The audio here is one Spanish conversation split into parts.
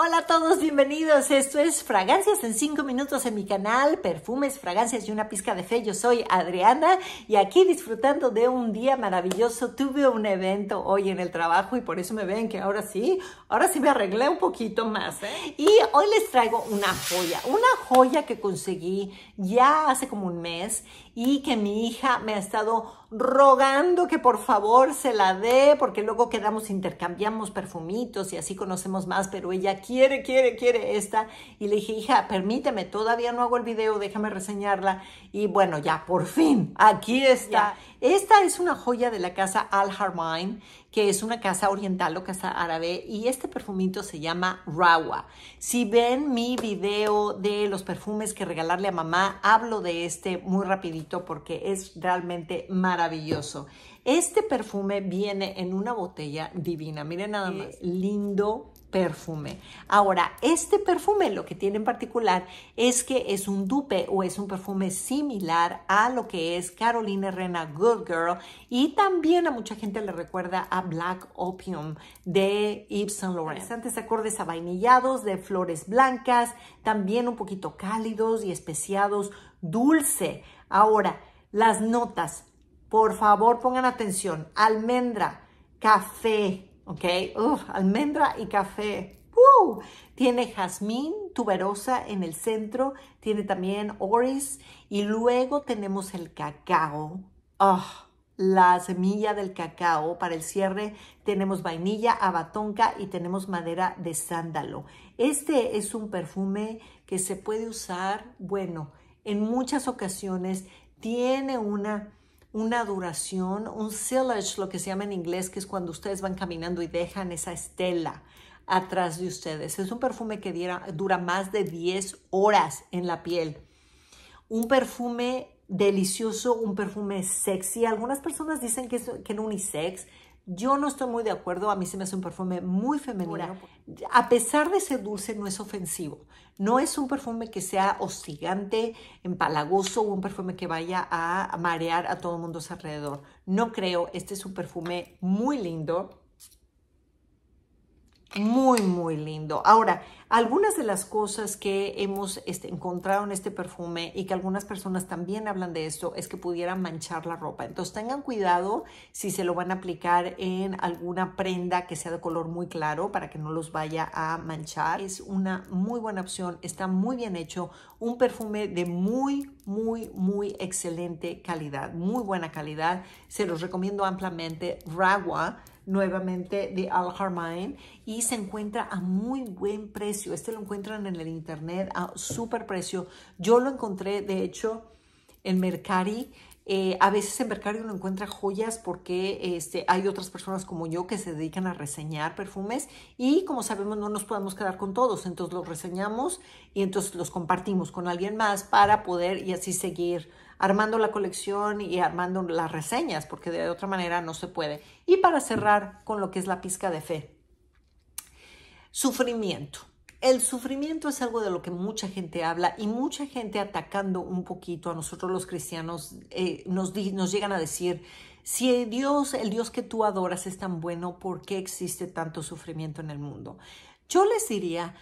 Hola a todos, bienvenidos. Esto es Fragancias en 5 minutos en mi canal, Perfumes, Fragancias y una pizca de fe. Yo soy Adriana y aquí disfrutando de un día maravilloso. Tuve un evento hoy en el trabajo y por eso me ven que ahora sí, ahora sí me arreglé un poquito más. ¿eh? Y hoy les traigo una joya, una joya que conseguí ya hace como un mes y que mi hija me ha estado rogando que por favor se la dé, porque luego quedamos, intercambiamos perfumitos y así conocemos más, pero ella quiere, quiere, quiere esta. Y le dije, hija, permíteme, todavía no hago el video, déjame reseñarla. Y bueno, ya, por fin, aquí está. Esta es una joya de la casa Al Harmain, que es una casa oriental o casa árabe, y este perfumito se llama Rawa. Si ven mi video de los perfumes que regalarle a mamá, hablo de este muy rapidito porque es realmente maravilloso. Este perfume viene en una botella divina. Miren nada más. lindo perfume. Ahora, este perfume lo que tiene en particular es que es un dupe o es un perfume similar a lo que es Carolina Rena Good Girl y también a mucha gente le recuerda a Black Opium de Yves Saint Laurent. Antes acordes avainillados, de flores blancas, también un poquito cálidos y especiados, dulce. Ahora, las notas por favor, pongan atención. Almendra, café, ¿ok? almendra y café. tiene jazmín tuberosa en el centro, tiene también oris y luego tenemos el cacao. Ah, la semilla del cacao para el cierre, tenemos vainilla, abatonca y tenemos madera de sándalo. Este es un perfume que se puede usar, bueno, en muchas ocasiones tiene una una duración, un sillage, lo que se llama en inglés, que es cuando ustedes van caminando y dejan esa estela atrás de ustedes. Es un perfume que dura, más de 10 horas en la piel. Un perfume delicioso, un perfume sexy. Algunas personas dicen que es, que es unisex, yo no estoy muy de acuerdo, a mí se me hace un perfume muy femenino. A pesar de ser dulce, no es ofensivo. No es un perfume que sea hostigante, empalagoso, o un perfume que vaya a marear a todo el mundo a su alrededor. No creo, este es un perfume muy lindo. Muy, muy lindo. Ahora, algunas de las cosas que hemos este, encontrado en este perfume y que algunas personas también hablan de esto es que pudiera manchar la ropa. Entonces tengan cuidado si se lo van a aplicar en alguna prenda que sea de color muy claro para que no los vaya a manchar. Es una muy buena opción, está muy bien hecho, un perfume de muy, muy, muy excelente calidad, muy buena calidad. Se los recomiendo ampliamente. Ragua, nuevamente de Al y se encuentra a muy buen precio este lo encuentran en el internet a súper precio. Yo lo encontré, de hecho, en Mercari. Eh, a veces en Mercari uno encuentra joyas porque este, hay otras personas como yo que se dedican a reseñar perfumes y como sabemos no nos podemos quedar con todos, entonces los reseñamos y entonces los compartimos con alguien más para poder y así seguir armando la colección y armando las reseñas porque de otra manera no se puede. Y para cerrar con lo que es la pizca de fe, sufrimiento. El sufrimiento es algo de lo que mucha gente habla y mucha gente atacando un poquito a nosotros los cristianos eh, nos, nos llegan a decir, si Dios, el Dios que tú adoras es tan bueno, ¿por qué existe tanto sufrimiento en el mundo? Yo les diría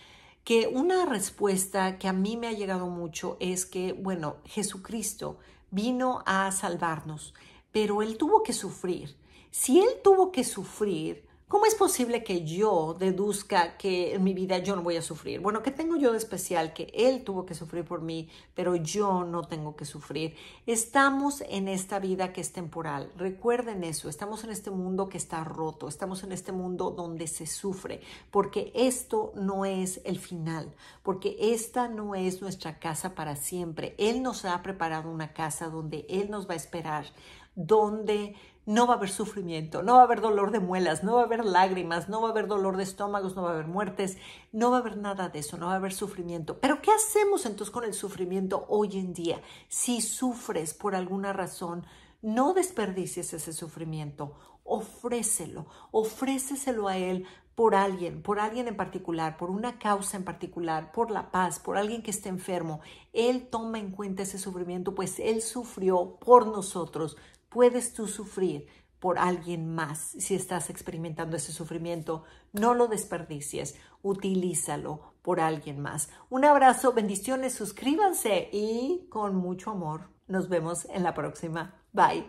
que una respuesta que a mí me ha llegado mucho es que, bueno, Jesucristo vino a salvarnos, pero él tuvo que sufrir. Si él tuvo que sufrir, ¿Cómo es posible que yo deduzca que en mi vida yo no voy a sufrir? Bueno, ¿qué tengo yo de especial que él tuvo que sufrir por mí, pero yo no tengo que sufrir? Estamos en esta vida que es temporal. Recuerden eso, estamos en este mundo que está roto, estamos en este mundo donde se sufre, porque esto no es el final, porque esta no es nuestra casa para siempre. Él nos ha preparado una casa donde él nos va a esperar, donde no va a haber sufrimiento, no va a haber dolor de muelas, no va a haber lágrimas, no va a haber dolor de estómagos, no va a haber muertes, no va a haber nada de eso, no va a haber sufrimiento. Pero ¿qué hacemos entonces con el sufrimiento hoy en día? Si sufres por alguna razón, no desperdicies ese sufrimiento, ofrécelo, ofréceselo a Él por alguien, por alguien en particular, por una causa en particular, por la paz, por alguien que esté enfermo. Él toma en cuenta ese sufrimiento, pues Él sufrió por nosotros puedes tú sufrir por alguien más si estás experimentando ese sufrimiento. No lo desperdicies, utilízalo por alguien más. Un abrazo, bendiciones, suscríbanse y con mucho amor nos vemos en la próxima. Bye.